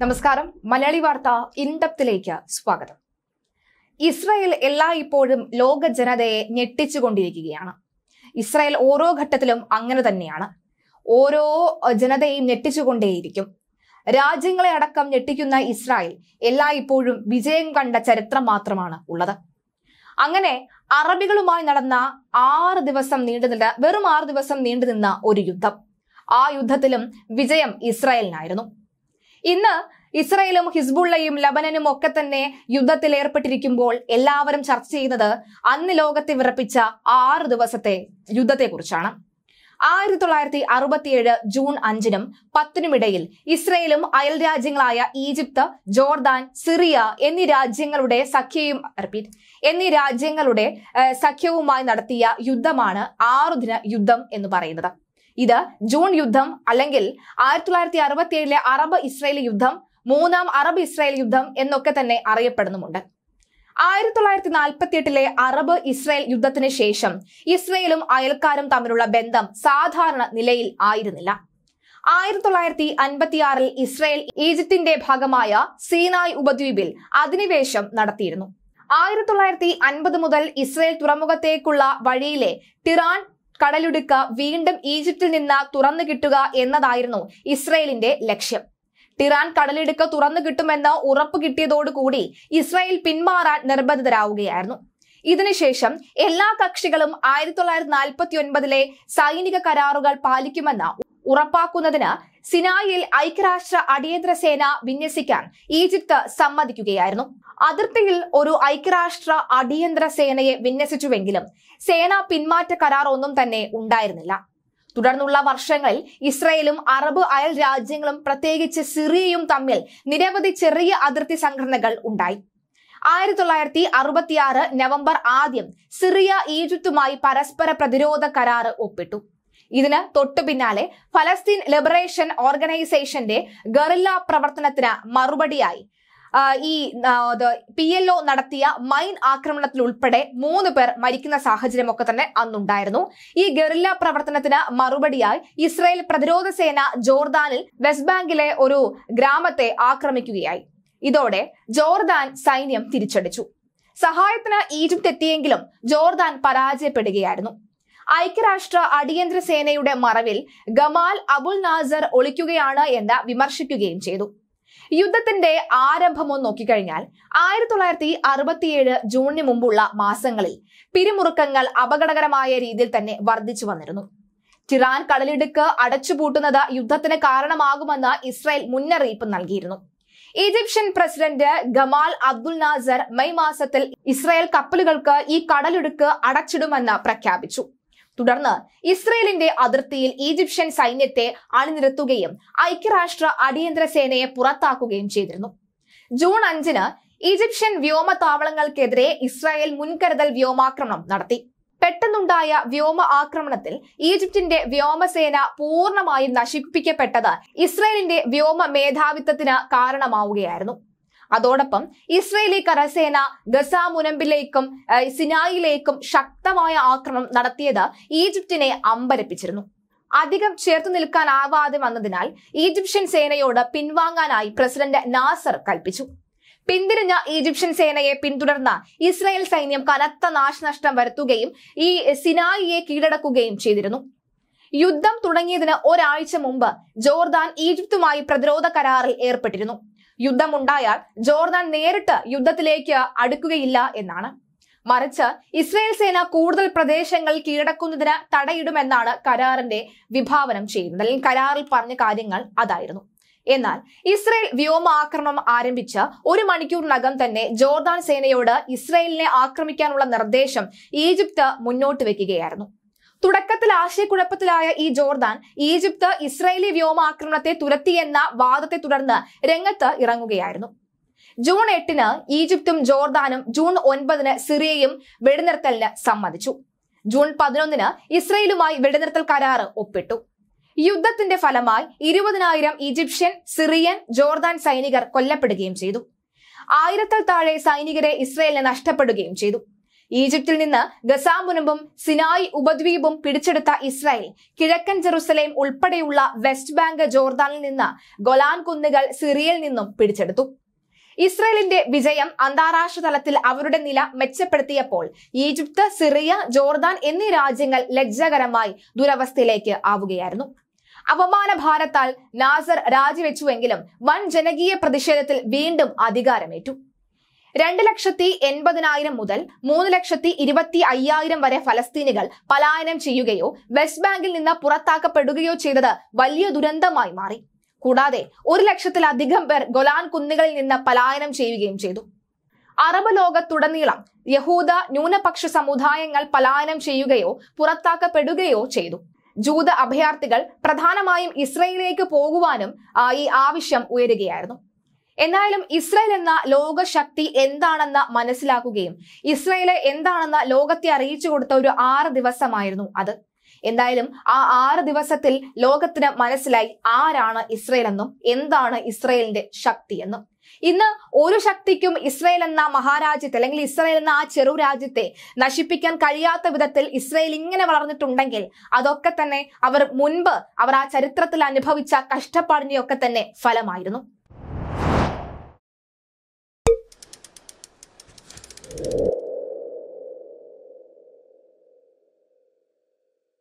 നമസ്കാരം മലയാളി വാർത്ത ഇൻഡപ്തിലേക്ക് സ്വാഗതം ഇസ്രയേൽ ഇപ്പോഴും ലോക ജനതയെ ഞെട്ടിച്ചുകൊണ്ടിരിക്കുകയാണ് ഇസ്രയേൽ ഓരോ ഘട്ടത്തിലും അങ്ങനെ തന്നെയാണ് ഓരോ ജനതയെയും ഞെട്ടിച്ചുകൊണ്ടേയിരിക്കും രാജ്യങ്ങളെ അടക്കം ഞെട്ടിക്കുന്ന ഇസ്രായേൽ എല്ലാ ഇപ്പോഴും വിജയം കണ്ട ചരിത്രം മാത്രമാണ് ഉള്ളത് അങ്ങനെ അറബികളുമായി നടന്ന ആറ് ദിവസം നീണ്ടു നിന്ന വെറും ആറ് ദിവസം നീണ്ടു നിന്ന ഒരു യുദ്ധം ആ യുദ്ധത്തിലും വിജയം ഇസ്രായേലിനായിരുന്നു ഇന്ന് ഇസ്രയേലും ഹിസ്ബുള്ളയും ലബനനും ഒക്കെ തന്നെ യുദ്ധത്തിൽ ഏർപ്പെട്ടിരിക്കുമ്പോൾ എല്ലാവരും ചർച്ച ചെയ്യുന്നത് അന്ന് ലോകത്തെ വിറപ്പിച്ച ആറ് ദിവസത്തെ യുദ്ധത്തെക്കുറിച്ചാണ് ആയിരത്തി തൊള്ളായിരത്തി അറുപത്തിയേഴ് ജൂൺ അഞ്ചിനും പത്തിനുമിടയിൽ ഇസ്രയേലും അയൽ രാജ്യങ്ങളായ ഈജിപ്ത് ജോർദാൻ സിറിയ എന്നീ രാജ്യങ്ങളുടെ സഖ്യയും റിപ്പീറ്റ് എന്നീ രാജ്യങ്ങളുടെ സഖ്യവുമായി നടത്തിയ യുദ്ധമാണ് ആറുദിന യുദ്ധം എന്ന് പറയുന്നത് ഇത് ജൂൺ യുദ്ധം അല്ലെങ്കിൽ ആയിരത്തി തൊള്ളായിരത്തി അറുപത്തിയേഴിലെ അറബ് ഇസ്രായേൽ യുദ്ധം മൂന്നാം അറബ് ഇസ്രായേൽ യുദ്ധം എന്നൊക്കെ തന്നെ അറിയപ്പെടുന്നുമുണ്ട് ആയിരത്തി തൊള്ളായിരത്തി നാൽപ്പത്തി എട്ടിലെ അറബ് ഇസ്രായേൽ യുദ്ധത്തിന് ശേഷം ഇസ്രയേലും അയൽക്കാരും തമ്മിലുള്ള ബന്ധം സാധാരണ നിലയിൽ ആയിരുന്നില്ല ആയിരത്തി തൊള്ളായിരത്തി അൻപത്തിയാറിൽ ഇസ്രയേൽ ഈജിപ്തിന്റെ ഭാഗമായ സീനായ് ഉപദ്വീപിൽ അധിനിവേശം നടത്തിയിരുന്നു ആയിരത്തി തൊള്ളായിരത്തി അൻപത് മുതൽ ഇസ്രയേൽ തുറമുഖത്തേക്കുള്ള വഴിയിലെ ടിറാൻ കടലുടുക്ക് വീണ്ടും ഈജിപ്തിൽ നിന്ന് തുറന്നു കിട്ടുക എന്നതായിരുന്നു ഇസ്രയേലിന്റെ ലക്ഷ്യം ടിറാൻ കടലിടുക്ക തുറന്നു കിട്ടുമെന്ന് ഉറപ്പ് കിട്ടിയതോടുകൂടി ഇസ്രായേൽ പിന്മാറാൻ നിർബന്ധിതരാവുകയായിരുന്നു ഇതിനുശേഷം എല്ലാ കക്ഷികളും ആയിരത്തി തൊള്ളായിരത്തി നാൽപ്പത്തി ഒൻപതിലെ സൈനിക കരാറുകൾ പാലിക്കുമെന്ന് ഉറപ്പാക്കുന്നതിന് സിനായിൽ ഐക്യരാഷ്ട്ര അടിയന്തര സേന വിന്യസിക്കാൻ ഈജിപ്ത് സമ്മതിക്കുകയായിരുന്നു അതിർത്തിയിൽ ഒരു ഐക്യരാഷ്ട്ര അടിയന്തര സേനയെ വിന്യസിച്ചുവെങ്കിലും സേന പിന്മാറ്റ കരാർ ഒന്നും തന്നെ ഉണ്ടായിരുന്നില്ല തുടർന്നുള്ള വർഷങ്ങളിൽ ഇസ്രയേലും അറബ് അയൽ രാജ്യങ്ങളും പ്രത്യേകിച്ച് സിറിയയും തമ്മിൽ നിരവധി ചെറിയ അതിർത്തി സംഘടനകൾ ഉണ്ടായി ആയിരത്തി തൊള്ളായിരത്തി അറുപത്തിയാറ് നവംബർ ആദ്യം സിറിയ ഈജിപ്തുമായി പരസ്പര പ്രതിരോധ കരാറ് ഒപ്പിട്ടു ഇതിന് തൊട്ടു പിന്നാലെ ഫലസ്തീൻ ലിബറേഷൻ ഓർഗനൈസേഷന്റെ ഗറില്ല പ്രവർത്തനത്തിന് മറുപടിയായി ഈ പി എൽ ഒ നടത്തിയ മൈൻ ആക്രമണത്തിൽ ഉൾപ്പെടെ മൂന്ന് പേർ മരിക്കുന്ന സാഹചര്യമൊക്കെ തന്നെ അന്നുണ്ടായിരുന്നു ഈ ഗറില്ല പ്രവർത്തനത്തിന് മറുപടിയായി ഇസ്രായേൽ പ്രതിരോധ സേന ജോർദാനിൽ വെസ്റ്റ് ബാങ്കിലെ ഒരു ഗ്രാമത്തെ ആക്രമിക്കുകയായി ഇതോടെ ജോർദാൻ സൈന്യം തിരിച്ചടിച്ചു സഹായത്തിന് ഈജിപ്ത് എത്തിയെങ്കിലും ജോർദാൻ പരാജയപ്പെടുകയായിരുന്നു ഐക്യരാഷ്ട്ര അടിയന്തര സേനയുടെ മറവിൽ ഗമാൽ അബുൽ നാസർ ഒളിക്കുകയാണ് എന്ന് വിമർശിക്കുകയും ചെയ്തു യുദ്ധത്തിന്റെ ആരംഭം ഒന്ന് നോക്കിക്കഴിഞ്ഞാൽ ആയിരത്തി തൊള്ളായിരത്തി അറുപത്തിയേഴ് ജൂണിന് മുമ്പുള്ള മാസങ്ങളിൽ പിരിമുറുക്കങ്ങൾ അപകടകരമായ രീതിയിൽ തന്നെ വർദ്ധിച്ചു വന്നിരുന്നു ടിറാൻ കടലിടുക്ക് അടച്ചുപൂട്ടുന്നത് യുദ്ധത്തിന് കാരണമാകുമെന്ന് ഇസ്രായേൽ മുന്നറിയിപ്പ് നൽകിയിരുന്നു Egyptian president Gamal Abdel Nasser May മാസത്തിൽ ഇസ്രായേൽ കപ്പലുകൾക്ക് ഈ കടലിടുക്ക് അടച്ചിടുമെന്ന് പ്രഖ്യാപിച്ചു തുടർന്ന് ഇസ്രയേലിന്റെ അതിർത്തിയിൽ ഈജിപ്ഷ്യൻ സൈന്യത്തെ അണിനിരത്തുകയും ഐക്യരാഷ്ട്ര അടിയന്തര സേനയെ പുറത്താക്കുകയും ചെയ്തിരുന്നു ജൂൺ അഞ്ചിന് ഈജിപ്ഷ്യൻ വ്യോമതാവളങ്ങൾക്കെതിരെ ഇസ്രായേൽ മുൻകരുതൽ വ്യോമാക്രമണം നടത്തി പെട്ടെന്നുണ്ടായ വ്യോമ ആക്രമണത്തിൽ ഈജിപ്തിന്റെ വ്യോമസേന പൂർണ്ണമായും നശിപ്പിക്കപ്പെട്ടത് ഇസ്രയേലിന്റെ വ്യോമ മേധാവിത്വത്തിന് കാരണമാവുകയായിരുന്നു അതോടൊപ്പം ഇസ്രയേലി കരസേന ഗസ മുനമ്പിലേക്കും സിനായിലേക്കും ശക്തമായ ആക്രമണം നടത്തിയത് ഈജിപ്തിനെ അമ്പരപ്പിച്ചിരുന്നു അധികം ചേർത്ത് നിൽക്കാനാവാതെ വന്നതിനാൽ ഈജിപ്ഷ്യൻ സേനയോട് പിൻവാങ്ങാനായി പ്രസിഡന്റ് നാസർ കൽപ്പിച്ചു പിന്തിരിഞ്ഞ ഈജിപ്ഷ്യൻ സേനയെ പിന്തുടർന്ന ഇസ്രായേൽ സൈന്യം കനത്ത നാശനഷ്ടം വരുത്തുകയും ഈ സിനായിയെ കീഴടക്കുകയും ചെയ്തിരുന്നു യുദ്ധം തുടങ്ങിയതിന് ഒരാഴ്ച മുമ്പ് ജോർദാൻ ഈജിപ്തുമായി പ്രതിരോധ കരാറിൽ ഏർപ്പെട്ടിരുന്നു യുദ്ധമുണ്ടായാൽ ജോർദാൻ നേരിട്ട് യുദ്ധത്തിലേക്ക് അടുക്കുകയില്ല എന്നാണ് മറിച്ച് ഇസ്രയേൽ സേന കൂടുതൽ പ്രദേശങ്ങൾ കീഴടക്കുന്നതിന് തടയിടുമെന്നാണ് കരാറിന്റെ വിഭാവനം ചെയ്യുന്നത് അല്ലെങ്കിൽ കരാറിൽ പറഞ്ഞ കാര്യങ്ങൾ അതായിരുന്നു എന്നാൽ ഇസ്രയേൽ വ്യോമാക്രമണം ആരംഭിച്ച ഒരു മണിക്കൂറിനകം തന്നെ ജോർദാൻ സേനയോട് ഇസ്രയേലിനെ ആക്രമിക്കാനുള്ള നിർദ്ദേശം ഈജിപ്ത് മുന്നോട്ട് വെക്കുകയായിരുന്നു തുടക്കത്തിൽ ആശയക്കുഴപ്പത്തിലായ ഈ ജോർദാൻ ഈജിപ്ത് ഇസ്രയേലി വ്യോമാക്രമണത്തെ തുരത്തിയെന്ന വാദത്തെ തുടർന്ന് രംഗത്ത് ഇറങ്ങുകയായിരുന്നു ജൂൺ എട്ടിന് ഈജിപ്തും ജോർദാനും ജൂൺ ഒൻപതിന് സിറിയയും വെടിനിർത്തലിന് സമ്മതിച്ചു ജൂൺ പതിനൊന്നിന് ഇസ്രയേലുമായി വെടിനിർത്തൽ കരാറ് ഒപ്പിട്ടു യുദ്ധത്തിന്റെ ഫലമായി ഇരുപതിനായിരം ഈജിപ്ഷ്യൻ സിറിയൻ ജോർദാൻ സൈനികർ കൊല്ലപ്പെടുകയും ചെയ്തു ആയിരത്തിൽ താഴെ സൈനികരെ ഇസ്രയേലിന് നഷ്ടപ്പെടുകയും ചെയ്തു ഈജിപ്തിൽ നിന്ന് ഗസാമുനമ്പും സിനായി ഉപദ്വീപും പിടിച്ചെടുത്ത ഇസ്രായേൽ കിഴക്കൻ ജെറുസലേം ഉൾപ്പെടെയുള്ള വെസ്റ്റ് ബാങ്ക് ജോർദാനിൽ നിന്ന് ഗൊലാൻ കുന്നുകൾ സിറിയയിൽ നിന്നും പിടിച്ചെടുത്തു ഇസ്രയേലിന്റെ വിജയം അന്താരാഷ്ട്ര തലത്തിൽ അവരുടെ നില മെച്ചപ്പെടുത്തിയപ്പോൾ ഈജിപ്ത് സിറിയ ജോർദാൻ എന്നീ രാജ്യങ്ങൾ ലജ്ജകരമായി ദുരവസ്ഥയിലേക്ക് ആവുകയായിരുന്നു അപമാന ഭാരത്താൽ നാസർ രാജിവെച്ചുവെങ്കിലും വൻ ജനകീയ പ്രതിഷേധത്തിൽ വീണ്ടും അധികാരമേറ്റു രണ്ട് ലക്ഷത്തി എൺപതിനായിരം മുതൽ മൂന്ന് ലക്ഷത്തി ഇരുപത്തി അയ്യായിരം വരെ ഫലസ്തീനികൾ പലായനം ചെയ്യുകയോ വെസ്റ്റ് ബാങ്കിൽ നിന്ന് പുറത്താക്കപ്പെടുകയോ ചെയ്തത് വലിയ ദുരന്തമായി മാറി കൂടാതെ ഒരു ലക്ഷത്തിലധികം പേർ ഗൊലാൻ കുന്നുകളിൽ നിന്ന് പലായനം ചെയ്യുകയും ചെയ്തു അറബ് ലോകത്തുടനീളം യഹൂദ ന്യൂനപക്ഷ സമുദായങ്ങൾ പലായനം ചെയ്യുകയോ പുറത്താക്കപ്പെടുകയോ ചെയ്തു ജൂത അഭയാർത്ഥികൾ പ്രധാനമായും ഇസ്രയേലിലേക്ക് പോകുവാനും ഈ ആവശ്യം ഉയരുകയായിരുന്നു എന്നാലും ഇസ്രായേൽ എന്ന ലോകശക്തി എന്താണെന്ന് മനസ്സിലാക്കുകയും ഇസ്രായേൽ എന്താണെന്ന് ലോകത്തെ അറിയിച്ചു കൊടുത്ത ഒരു ആറ് ദിവസമായിരുന്നു അത് എന്തായാലും ആ ആറ് ദിവസത്തിൽ ലോകത്തിന് മനസ്സിലായി ആരാണ് ഇസ്രയേൽ എന്നും എന്താണ് ഇസ്രയേലിന്റെ ശക്തി എന്നും ഇന്ന് ഒരു ശക്തിക്കും ഇസ്രയേൽ എന്ന മഹാരാജ്യത്തെ അല്ലെങ്കിൽ ഇസ്രയേൽ എന്ന ആ ചെറു രാജ്യത്തെ നശിപ്പിക്കാൻ കഴിയാത്ത വിധത്തിൽ ഇസ്രയേൽ ഇങ്ങനെ വളർന്നിട്ടുണ്ടെങ്കിൽ അതൊക്കെ തന്നെ അവർ മുൻപ് അവർ ആ ചരിത്രത്തിൽ അനുഭവിച്ച കഷ്ടപ്പാടിന്റെയൊക്കെ തന്നെ ഫലമായിരുന്നു you